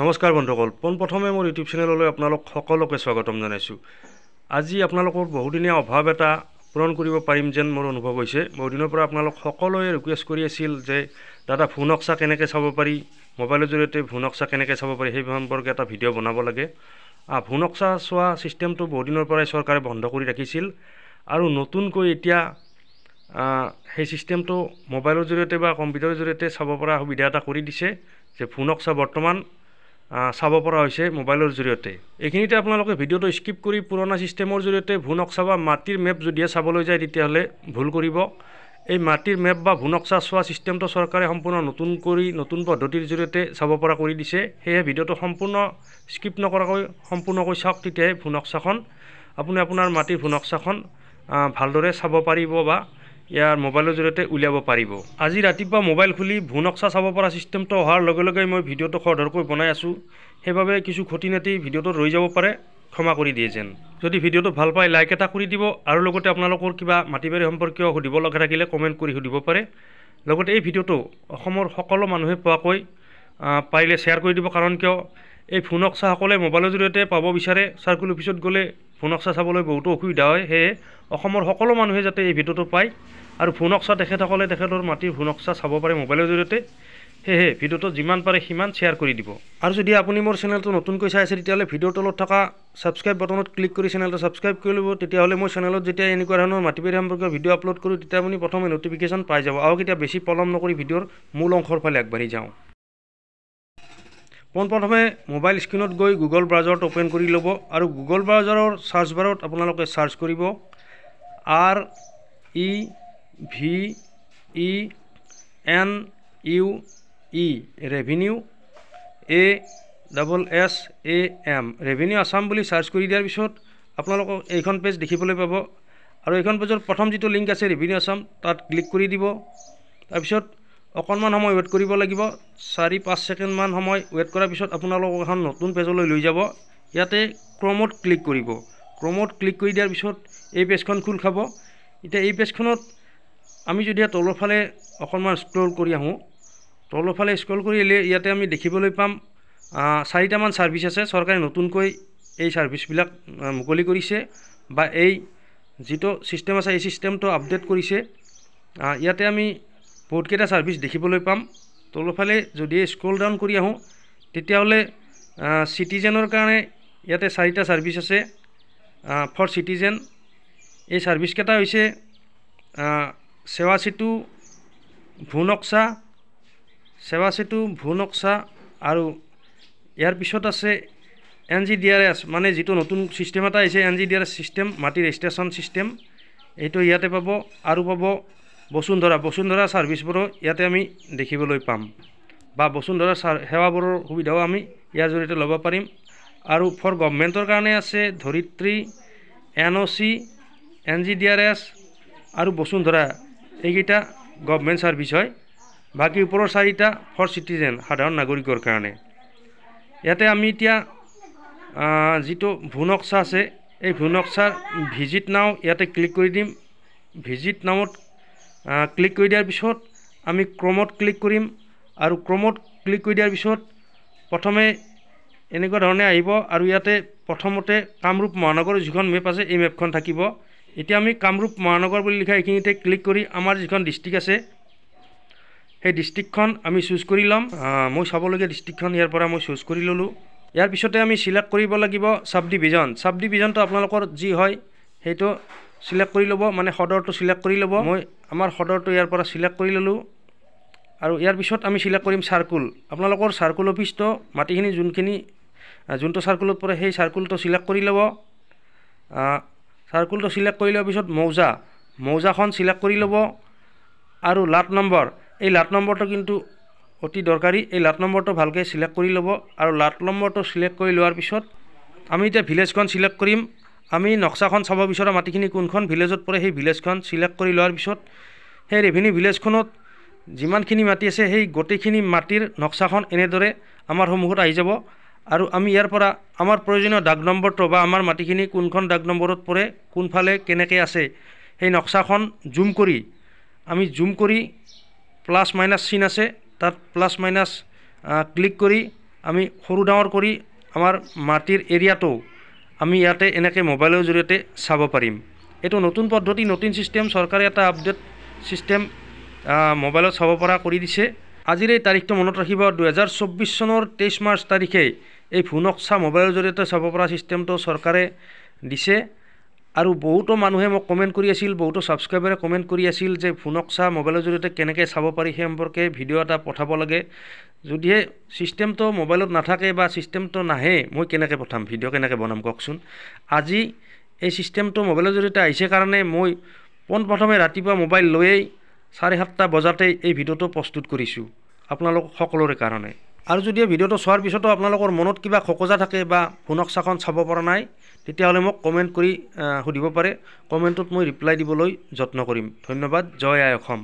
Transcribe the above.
নমস্কাৰ বন্ধুসকল পোনপ্ৰথমে মোৰ ইউটিউব চেনেললৈ আপোনালোক সকলোকে স্বাগতম জনাইছোঁ আজি আপোনালোকৰ বহুদিনীয়া অভাৱ এটা পূৰণ কৰিব পাৰিম যেন মোৰ অনুভৱ হৈছে বহুদিনৰ পৰা আপোনালোক সকলোৱে ৰিকুৱেষ্ট কৰি আছিল যে দাদা ভূ নক্সা কেনেকৈ চাব পাৰি মোবাইলৰ জৰিয়তে ভূ নক্সা কেনেকৈ চাব পাৰি সেই সম্পৰ্কে এটা ভিডিঅ' বনাব লাগে ভূ নক্সা চোৱা ছিষ্টেমটো বহুদিনৰ পৰাই চৰকাৰে বন্ধ কৰি ৰাখিছিল আৰু নতুনকৈ এতিয়া সেই ছিষ্টেমটো মোবাইলৰ জৰিয়তে বা কম্পিউটাৰৰ জৰিয়তে চাব পৰা সুবিধা এটা কৰি দিছে যে ভূ নক্সা বৰ্তমান চাব পৰা হৈছে মোবাইলৰ জৰিয়তে এইখিনিতে আপোনালোকে ভিডিঅ'টো স্কিপ কৰি পুৰণা চিষ্টেমৰ জৰিয়তে ভূ নক্সা বা মাটিৰ মেপ যদিহে চাবলৈ যায় তেতিয়াহ'লে ভুল কৰিব এই মাটিৰ মেপ বা ভূ নক্সা চোৱা চিষ্টেমটো চৰকাৰে সম্পূৰ্ণ নতুন কৰি নতুন পদ্ধতিৰ জৰিয়তে চাব পৰা কৰি দিছে সেয়েহে ভিডিঅ'টো সম্পূৰ্ণ স্কিপ নকৰাকৈ সম্পূৰ্ণকৈ চাওক তেতিয়াহে ভূ নক্সাখন আপুনি আপোনাৰ মাটিৰ ভূ নক্সাখন ভালদৰে চাব পাৰিব বা ইয়াৰ মোবাইলৰ জৰিয়তে উলিয়াব পাৰিব আজি ৰাতিপুৱা মোবাইল খুলি ভূ নক্সা চাব পৰা চিষ্টেমটো অহাৰ লগে লগে মই ভিডিঅ'টো খৰধৰকৈ বনাই আছোঁ সেইবাবে কিছু খতি নাতি ভিডিঅ'টো ৰৈ যাব পাৰে ক্ষমা কৰি দিয়ে যেন যদি ভিডিঅ'টো ভাল পাই লাইক এটা কৰি দিব আৰু লগতে আপোনালোকৰ কিবা মাটি বাৰী সম্পৰ্কীয় সুধিব লগা থাকিলে কমেণ্ট কৰি সুধিব পাৰে লগতে এই ভিডিঅ'টো অসমৰ সকলো মানুহে পোৱাকৈ পাৰিলে শ্বেয়াৰ কৰি দিব কাৰণ কিয় এই ফোনক চাহসকলে মোবাইলৰ জৰিয়তে পাব বিচাৰে চাৰ্কুল অফিচত গ'লে নক্সা চাবলৈ বহুতো অসুবিধা হয় সেয়ে অসমৰ সকলো মানুহে যাতে এই ভিডিঅ'টো পায় আৰু নক্সা তেখেতসকলে তেখেতৰ মাটিৰ নক্সা চাব পাৰে মোবাইলৰ জৰিয়তে সেয়েহে ভিডিঅ'টো যিমান পাৰে সিমান শ্বেয়াৰ কৰি দিব আৰু যদি আপুনি মোৰ চেনেলটো নতুনকৈ চাই আছে তেতিয়াহ'লে ভিডিঅ'ৰ তলত থকা ছাবস্ক্ৰাইব বটনত ক্লিক কৰি চেনেলটো ছাবস্ক্ৰাইব কৰি ল'ব তেতিয়াহ'লে মই চেনেলত যেতিয়া এনেকুৱা ধৰণৰ মাটিবাৰী সম্পৰ্কীয় ভিডিঅ' আপলোড কৰোঁ তেতিয়া আপুনি প্ৰথমে ন'টিফিকেশ্যন পাই যাব আৰু কেতিয়া বেছি পলম নকৰি ভিডিঅ'ৰ মূল অংশৰ ফালে আগবাঢ়ি যাওঁ পোনপ্ৰথমে মোবাইল স্ক্ৰীণত গৈ গুগল ব্ৰাউজাৰত অ'পেন কৰি ল'ব আৰু গুগল ব্ৰাউজাৰৰ চাৰ্চ বাৰত আপোনালোকে চাৰ্চ কৰিব R E V E N U E revenue A double S A M revenue Assam বুলি চাৰ্চ কৰি দিয়াৰ পিছত আপোনালোকক এইখন পেজ দেখিবলৈ পাব আৰু এইখন পেজৰ প্ৰথম যিটো লিংক আছে ৰেভিনিউ আছাম তাত ক্লিক কৰি দিব তাৰপিছত অকণমান সময় ৱেইট কৰিব লাগিব চাৰি পাঁচ ছেকেণ্ডমান সময় ৱেইট কৰাৰ পিছত আপোনালোকক এখন নতুন পেজলৈ লৈ যাব ইয়াতে ক্ৰমত ক্লিক কৰিব ক্ৰমত ক্লিক কৰি দিয়াৰ পিছত এই পেজখন খোল খাব এতিয়া এই পেজখনত আমি যদি তলৰ ফালে অকণমান স্ক্ৰল কৰি আহোঁ তলৰ ফালে স্ক্ৰল কৰি আহিলে ইয়াতে আমি দেখিবলৈ পাম চাৰিটামান ছাৰ্ভিচ আছে চৰকাৰে নতুনকৈ এই ছাৰ্ভিচবিলাক মুকলি কৰিছে বা এই যিটো ছিষ্টেম আছে এই ছিষ্টেমটো আপডেট কৰিছে ইয়াতে আমি বহুতকেইটা চাৰ্ভিছ দেখিবলৈ পাম তলৰ ফালে যদি স্ক্ৰল ডাউন কৰি আহোঁ তেতিয়াহ'লে চিটিজেনৰ কাৰণে ইয়াতে চাৰিটা চাৰ্ভিছ আছে ফৰ চিটিজেন এই চাৰ্ভিছকেইটা হৈছে সেৱা সেতু ভূ নক্সা সেৱা সেতু ভূ নক্সা আৰু ইয়াৰ পিছত আছে N G D R S মানে যিটো নতুন ছিষ্টেম এটা আহিছে N G D R S system মাটি ৰেজিষ্ট্ৰেশ্যন ছিষ্টেম এইটো ইয়াতে পাব আৰু পাব বসুন্ধৰা বসুন্ধৰা ছাৰ্ভিচবোৰো ইয়াতে আমি দেখিবলৈ পাম বা বসুন্ধৰা সেৱাবোৰৰ সুবিধাও আমি ইয়াৰ জৰিয়তে ল'ব পাৰিম আৰু ফৰ গভমেণ্টৰ কাৰণে আছে Dharitree N O' C N G D R S আৰু বসুন্ধৰা এইকেইটা গভমেণ্ট ছাৰ্ভিচ হয় বাকী ওপৰৰ চাৰিটা ফৰ চিটিজেন সাধাৰণ নাগৰিকৰ কাৰণে ইয়াতে আমি এতিয়া যিটো ভূ নক্সা আছে এই ভূ নক্সাৰ ভিজিট নাও ইয়াতে ক্লিক কৰি দিম ভিজিট নাওত ক্লিক কৰি দিয়াৰ পিছত আমি ক্ৰমত ক্লিক কৰিম আৰু ক্ৰমত ক্লিক কৰি দিয়াৰ পিছত প্ৰথমে এনেকুৱা ধৰণে আহিব আৰু ইয়াতে প্ৰথমতে কামৰূপ মহানগৰ যিখন মেপ আছে এই মেপখন থাকিব এতিয়া আমি কামৰূপ মহানগৰ বুলি লিখা এইখিনিতে ক্লিক কৰি আমাৰ যিখন ডিষ্ট্ৰিক্ট আছে সেই ডিষ্ট্ৰিক্টখন আমি চুজ কৰি ল'ম মই চাবলগীয়া ডিষ্ট্ৰিক্টখন ইয়াৰ পৰা মই চুজ কৰি ল'লোঁ ইয়াৰ পিছতে আমি চিলেক্ট কৰিব লাগিব চাব ডিভিজন চাব ডিভিজনটো আপোনালোকৰ যি হয় সেইটো চিলেক্ট কৰি ল'ব মানে সদৰটো চিলেক্ট কৰি ল'ব মই আমাৰ সদৰটো ইয়াৰ পৰা চিলেক্ট কৰি ল'লোঁ আৰু ইয়াৰ পিছত আমি চিলেক্ট কৰিম চাৰ্কুল আপোনালোকৰ চাৰ্কুল অফিচটো মাটিখিনি যোনখিনি যোনটো চাৰ্কুলত পৰে সেই চাৰ্কুলটো চিলেক্ট কৰি ল'ব চাৰ্কুলটো চিলেক্ট কৰি লোৱাৰ পিছত মৌজা মৌজাখন চিলেক্ট কৰি ল'ব আৰু লাট নম্বৰ এই লাট নম্বৰটো কিন্তু অতি দৰকাৰী এই লাট নম্বৰটো ভালকৈ চিলেক্ট কৰি ল'ব আৰু লাট নম্বৰটো চিলেক্ট কৰি লোৱাৰ পিছত আমি এতিয়া ভিলেজখন চিলেক্ট কৰিম আমি নক্সাখন চাব বিচৰা মাটিখিনি কোনখন ভিলেজত পৰে সেই ভিলেজখন চিলেক্ট কৰি লোৱাৰ পিছত সেই ৰেভিনিউ ভিলেজখনত যিমানখিনি মাটি আছে সেই গোটেইখিনি মাটিৰ নক্সাখন এনেদৰে আমাৰ সন্মুখত আহি যাব আৰু আমি ইয়াৰ পৰা আমাৰ প্ৰয়োজনীয় ডাক নম্বৰটো বা আমাৰ মাটিখিনি কোনখন ডাক নম্বৰত পৰে কোনফালে কেনেকৈ আছে সেই নক্সাখন জুম কৰি আমি জুম কৰি প্লাছ মাইনাছ চিন আছে তাত প্লাছ মাইনাছ ক্লিক কৰি আমি সৰু ডাঙৰ কৰি আমাৰ মাটিৰ এৰিয়াটো আমি ইয়াতে এনেকৈ মোবাইলৰ জৰিয়তে চাব পাৰিম এইটো নতুন পদ্ধতি নতুন ছিষ্টেম চৰকাৰে এটা আপডেট ছিষ্টেম মোবাইলত চাব পৰা কৰি দিছে আজিৰ এই তাৰিখটো মনত ৰাখিব দুহেজাৰ চৌব্বিছ চনৰ তেইছ মাৰ্চ তাৰিখে এই ভুনক্সা মোবাইলৰ জৰিয়তে চাব পৰা ছিষ্টেমটো চৰকাৰে দিছে আৰু বহুতো মানুহে মোক কমেণ্ট কৰি আছিল বহুতো ছাবস্ক্ৰাইবাৰে কমেণ্ট কৰি আছিল যে ভুনক্সা মোবাইলৰ জৰিয়তে কেনেকৈ চাব পাৰি সেই সম্পৰ্কে ভিডিঅ' এটা পঠাব লাগে যদিহে ছিষ্টেমটো মোবাইলত নাথাকে বা ছিষ্টেমটো নাহে মই কেনেকৈ পঠাম ভিডিঅ' কেনেকৈ বনাম কওকচোন আজি এই চিষ্টেমটো মোবাইলৰ জৰিয়তে আহিছে কাৰণে মই পোনপ্ৰথমে ৰাতিপুৱা মোবাইল লৈয়ে চাৰে সাতটা বজাতে এই ভিডিঅ'টো প্ৰস্তুত কৰিছোঁ আপোনালোক সকলোৰে কাৰণে আৰু যদি ভিডিঅ'টো চোৱাৰ পিছতো আপোনালোকৰ মনত কিবা খকজা থাকে বা শুনকচাখন চাব পৰা নাই তেতিয়াহ'লে মোক কমেণ্ট কৰি সুধিব পাৰে কমেণ্টত মই ৰিপ্লাই দিবলৈ যত্ন কৰিম ধন্যবাদ জয় আই অসম